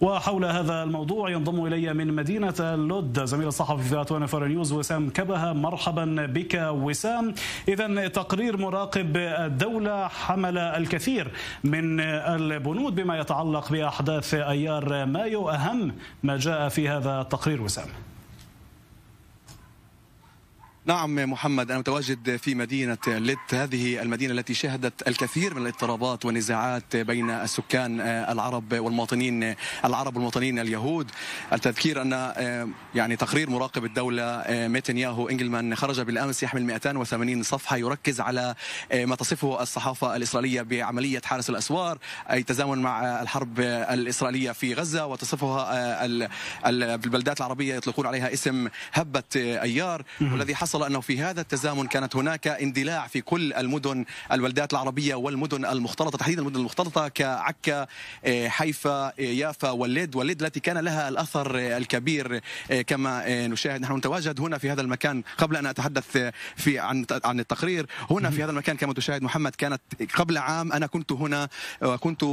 وحول هذا الموضوع ينضم الي من مدينه لود زميل الصحفي في اتوان فور نيوز وسام كبهه مرحبا بك وسام اذا تقرير مراقب الدوله حمل الكثير من البنود بما يتعلق باحداث ايار مايو اهم ما جاء في هذا التقرير وسام نعم محمد أنا متواجد في مدينة لت هذه المدينة التي شهدت الكثير من الاضطرابات والنزاعات بين السكان آه، العرب والمواطنين العرب والمواطنين اليهود التذكير أن آه، يعني تقرير مراقب الدولة آه، نتنياهو إنجلمان خرج بالأمس يحمل 280 صفحة يركز على ما تصفه الصحافة الإسرائيلية بعملية حارس الأسوار أي تزامن مع الحرب الإسرائيلية في غزة وتصفها البلدات العربية يطلقون عليها اسم هبة أيار والذي حصل البطل أنه في هذا التزامن كانت هناك اندلاع في كل المدن الولدات العربية والمدن المختلطة تحديدا المدن المختلطة كعكا إيه، حيفا إيه، يافا واللد واللد التي كان لها الأثر إيه، الكبير كما نشاهد نحن نتواجد هنا في هذا المكان قبل أن أتحدث في عن عن التقرير هنا في هذا المكان كما تشاهد محمد كانت قبل عام أنا كنت هنا وكنت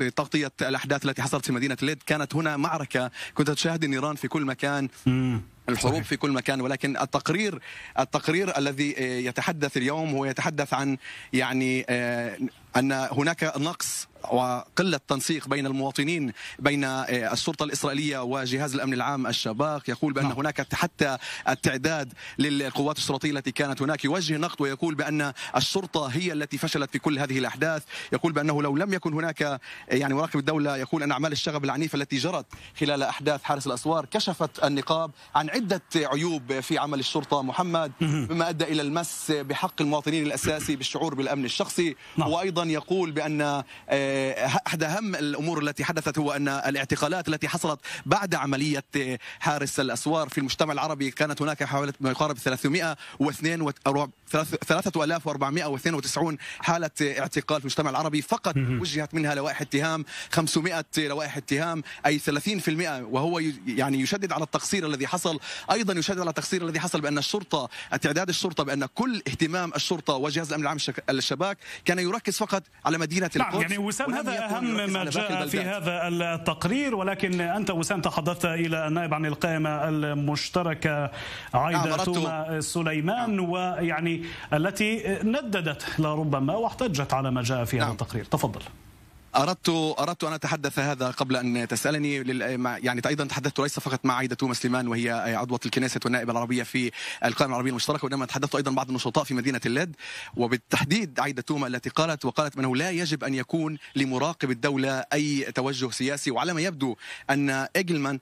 بتغطية الأحداث التي حصلت في مدينة ليد كانت هنا معركة كنت تشاهد النيران في كل مكان الحروب في كل مكان ولكن التقرير التقرير الذي آه، يتحدث اليوم هو يتحدث عن يعني آه، ان هناك نقص وقلة تنسيق بين المواطنين بين آه، الشرطة الإسرائيلية وجهاز الأمن العام الشباك يقول بأن نعم. هناك حتى التعداد للقوات الشرطية التي كانت هناك يوجه نقد ويقول بأن الشرطة هي التي فشلت في كل هذه الأحداث يقول بأنه لو لم يكن هناك آه، يعني مراقب الدولة يقول أن أعمال الشغب العنيفة التي جرت خلال أحداث حارس الأسوار كشفت النقاب عن عدة عيوب في عمل الشرطة محمد مما أدى إلى المس بحق المواطنين الأساسي بالشعور بالأمن الشخصي نعم. وأيضا يقول بأن آه، احدى اهم الامور التي حدثت هو ان الاعتقالات التي حصلت بعد عمليه حارس الاسوار في المجتمع العربي كانت هناك حوالي ما يقارب 302 3492 حاله اعتقال في المجتمع العربي فقط وجهت منها لوائح اتهام 500 لوائح اتهام اي 30% وهو يعني يشدد على التقصير الذي حصل ايضا يشدد على التقصير الذي حصل بان الشرطه تعداد الشرطه بان كل اهتمام الشرطه وجهاز الامن العام الشباك كان يركز فقط على مدينه نعم، يعني القدس يعني وسام أم هذا أهم ما جاء في هذا التقرير ولكن أنت وسام تحدثت إلى النائب عن القائمة المشتركة عايدة نعم، توما سليمان نعم. ويعني التي نددت لربما واحتجت على ما جاء في هذا نعم. التقرير تفضل اردت اردت ان اتحدث هذا قبل ان تسالني يعني ايضا تحدثت ليس فقط مع عايده توما سليمان وهي عضوه الكنيسه والنائبه العربيه في القائمه العربيه المشتركه وانما تحدثت ايضا بعض النشطاء في مدينه اللد وبالتحديد عايده توما التي قالت وقالت انه لا يجب ان يكون لمراقب الدوله اي توجه سياسي وعلى ما يبدو ان ايجلمان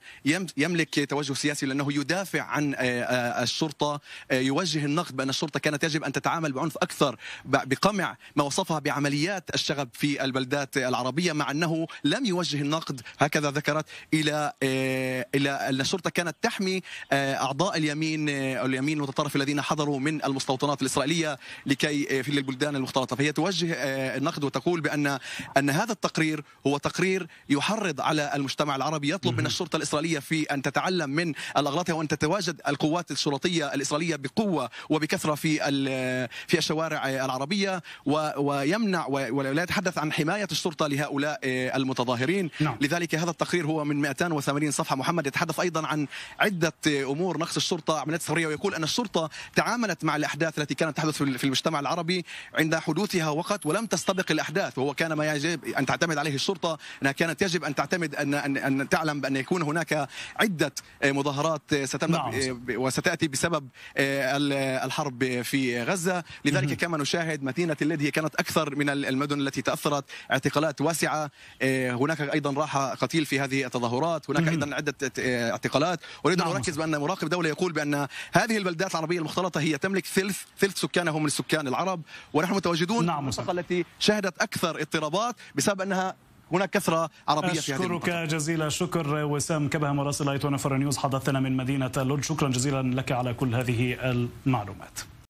يملك توجه سياسي لانه يدافع عن آه، آه، الشرطه آه، يوجه النقد بان الشرطه كانت يجب ان تتعامل بعنف اكثر بقمع ما وصفها بعمليات الشغب في البلدات العربية العربية مع أنه لم يوجه النقد هكذا ذكرت إلى آه، إلى الشرطة كانت تحمي آه، أعضاء اليمين آه، اليمين المتطرف الذين حضروا من المستوطنات الإسرائيلية لكي في البلدان المختلطة فهي توجه النقد وتقول بأن أن هذا التقرير هو تقرير يحرض على المجتمع العربي يطلب من الشرطة الإسرائيلية في أن تتعلم من الأغلاط وأن تتواجد القوات الشرطية الإسرائيلية بقوة وبكثرة في في الشوارع العربية ويمنع ولا يتحدث عن حماية الشرطة لهؤلاء آه، المتظاهرين نعم. لذلك هذا التقرير هو من 280 صفحه محمد يتحدث ايضا عن عده آه، امور نقص الشرطه عمليات السريه ويقول ان الشرطه تعاملت مع الاحداث التي كانت تحدث في المجتمع العربي عند حدوثها وقت ولم تستبق الاحداث وهو كان ما يجب ان تعتمد عليه الشرطه انها كانت يجب ان تعتمد ان ان, أن تعلم بان يكون هناك عده آه، مظاهرات ستم نعم. وستاتي بسبب الحرب في غزه لذلك كما نشاهد مدينه اللد هي كانت اكثر من المدن التي تاثرت اعتقالات واسعه آه، هناك ايضا راح قتيل في هذه التظاهرات هناك ايضا عده آه، اعتقالات اريد ان نعم. اركز بان مراقب دوله يقول بان هذه البلدات العربيه المختلطه هي تملك ثلث ثلث سكانهم من السكان العرب ونحن متواجدون نعم المنطقه التي شهدت اكثر اضطرابات بسبب انها هناك كثرة عربية في هذه أشكرك جزيل الشكر وسام كبه مراسل أيتون فرنيوز نيوز حدثنا من مدينة اللد شكرا جزيلا لك على كل هذه المعلومات